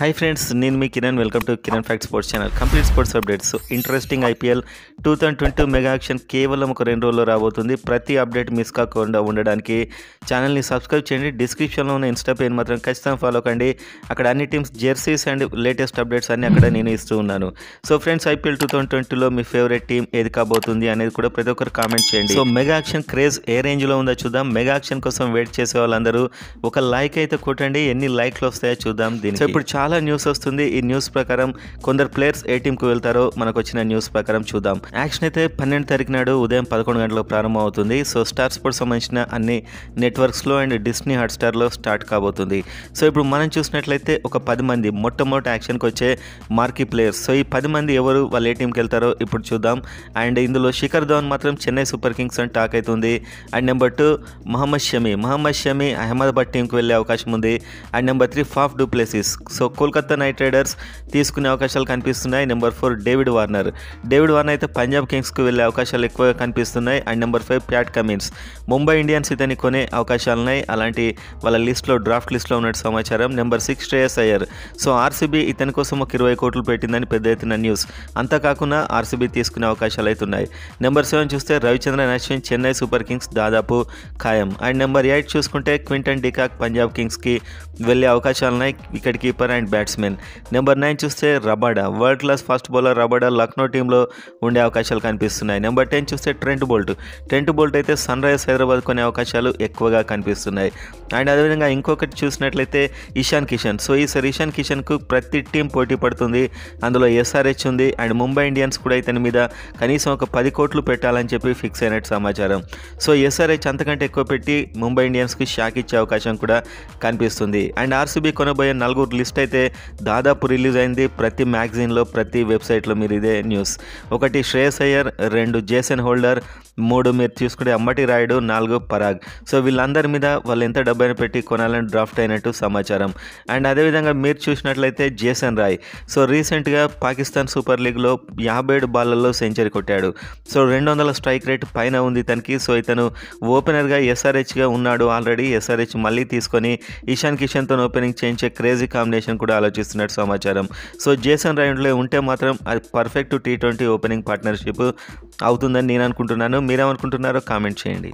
high friends నేను మీ Kiran welcome to Kiran fact sports channel complete sports updates interesting IPL two thousand twenty mega auction కేవలం ఒక రెండు రోజుల్లో రాబోతుంది ప్రతి అప్డేట్ మిస్ కాకుండా ఉండడానికి ఛానల్ని సబ్స్క్రైబ్ చేయండి డిస్క్రిప్షన్లో ఉన్న ఇన్స్టా పేజ్ మాత్రం ఖచ్చితంగా ఫాలో కండి అక్కడ అన్ని teams jerseys and latest updates అన్ని అక్కడ నేను ఇస్తూ ఉన్నాను so friends IPL two thousand ట్వంటీలో మీ ఫేవరెట్ టీం ఏది కాబోతుంది అనేది కూడా ప్రతి ఒక్కరు కామెంట్ చేయండి సో మెగా యాక్షన్ క్రేజ్ ఏ రేంజ్లో ఉందో చూద్దాం మెగా యాక్షన్ కోసం వెయిట్ చేసే వాళ్ళందరూ ఒక లైక్ అయితే కొట్టండి ఎన్ని లైక్లు వస్తాయో చూద్దాం దీనికి ఇప్పుడు చాలా చాలా న్యూస్ వస్తుంది ఈ న్యూస్ ప్రకారం కొందరు ప్లేయర్స్ ఏ కు వెళ్తారో మనకు వచ్చిన న్యూస్ ప్రకారం చూద్దాం యాక్షన్ అయితే పన్నెండు తారీఖు నాడు ఉదయం పదకొండు గంటలకు ప్రారంభం అవుతుంది సో స్టార్ స్పోర్ట్స్ సంబంధించిన అన్ని నెట్వర్క్స్లో అండ్ డిస్నీ లో స్టార్ట్ కాబోతుంది సో ఇప్పుడు మనం చూసినట్లయితే ఒక పది మంది మొట్టమొదటి యాక్షన్కి వచ్చే మార్కీ ప్లేయర్స్ సో ఈ పది మంది ఎవరు వాళ్ళు ఏ కి వెళ్తారో ఇప్పుడు చూద్దాం అండ్ ఇందులో శిఖర్ ధవన్ మాత్రం చెన్నై సూపర్ కింగ్స్ అని టాక్ అవుతుంది and number two Mohammed Shami Mohammed Shami Ahmedabad టీంకి వెళ్ళే అవకాశం ఉంది and number three Faf du Plessis so Kolkata knight riders తీసుకునే అవకాశాలు కనిపిస్తున్నాయి number four David Warner David Warner అయితే పంజాబ్ కింగ్స్కు వెళ్ళే అవకాశాలు ఎక్కువగా కనిపిస్తున్నాయి and number five Pat Cummins Mumbai Indians ఇతని కొనే అవకాశాలున్నాయి అలాంటి వాళ్ళ లిస్ట్లో డ్రాఫ్ట్ లిస్ట్లో ఉన్నట్టు సమాచారం number six Shreyas Iyer so RCB ఇతని కోసం ఒక ఇరవై కోట్లు పెట్టిందని పెద్ద ఎత్తున న్యూస్ అంతేకాకుండా ఆర్సీబీ తీసుకునే అవకాశాలు అయితే ఉన్నాయి నెంబర్ సెవెన్ చూస్తే రవిచంద్రన్ అశ్విన్ చెన్నై సూపర్ కింగ్స్ దాదాపు ఖాయం అండ్ నెంబర్ ఎయిట్ చూసుకుంటే క్వింటన్ డికాక్ పంజాబ్ కింగ్స్కి వెళ్ళే అవకాశాలున్నాయి wicket keeper and brilliant batsmen number nine చూస్తే Rabada world class fast bowler Rabada Lucknow టీంలో ఉండే అవకాశాలు కనిపిస్తున్నాయి నెంబర్ టెన్ చూస్తే ట్రెంట్ బోల్ట్ ట్రెంట్ బోల్ట్ అయితే సన్ రైజర్స్ హైదరాబాద్ కొనే అవకాశాలు ఎక్కువగా కనిపిస్తున్నాయి అండ్ అదేవిధంగా ఇంకొకటి చూసినట్లయితే ఇషాన్ కిషన్ సో ఈసారి ఇషాన్ కిషన్కు ప్రతి టీం పోటీ పడుతుంది అందులో ఎస్ఆర్హెచ్ ఉంది అండ్ ముంబై ఇండియన్స్ కూడా ఇతని మీద కనీసం ఒక పది కోట్లు పెట్టాలని చెప్పి ఫిక్స్ అయినట్టు సమాచారం సో ఎస్ఆర్హెచ్ అంతకంటే ఎక్కువ పెట్టి ముంబై ఇండియన్స్కి షాక్ ఇచ్చే అవకాశం కూడా కనిపిస్తుంది అండ్ ఆర్సీబీ కొనబోయే నలుగురు లిస్ట్ అయితే చూస్తే దాదాపు రిలీజ్ అయింది ప్రతి మ్యాగజైన్లో ప్రతి వెబ్సైట్లో మీరు ఇదే న్యూస్ ఒకటి శ్రేయస్ అయ్యర్ రెండు జేసన్ హోల్డర్ మూడు మీరు చూసుకునే అమ్మటి రాయుడు నాలుగు పరాగ్ సో వీళ్ళందరి మీద వాళ్ళు ఎంత డబ్బైన పెట్టి కొనాలని డ్రాఫ్ట్ అయినట్టు సమాచారం అండ్ అదేవిధంగా మీరు చూసినట్లయితే జేసన్ రాయ్ సో రీసెంట్గా పాకిస్తాన్ సూపర్ లీగ్లో యాభై ఏడు బాళ్ళల్లో సెంచరీ కొట్టాడు సో రెండు వందల స్ట్రైక్ రేట్ పైన ఉంది తనకి సో ఇతను ఓపెనర్గా ఎస్ఆర్హెచ్గా ఉన్నాడు ఆల్రెడీ ఎస్ఆర్హెచ్ మళ్ళీ తీసుకొని ఇషాన్ కిషన్తో ఓపెనింగ్ చేయించే క్రేజీ కాంబినేషన్ కూడా కూడా ఆలోచిస్తున్నట్టు సమాచారం సో జేసన్ రైన్లో ఉంటే మాత్రం అది perfect T twenty opening partnership అవుతుందని నేను అనుకుంటున్నాను మీరేమనుకుంటున్నారో కామెంట్ చేయండి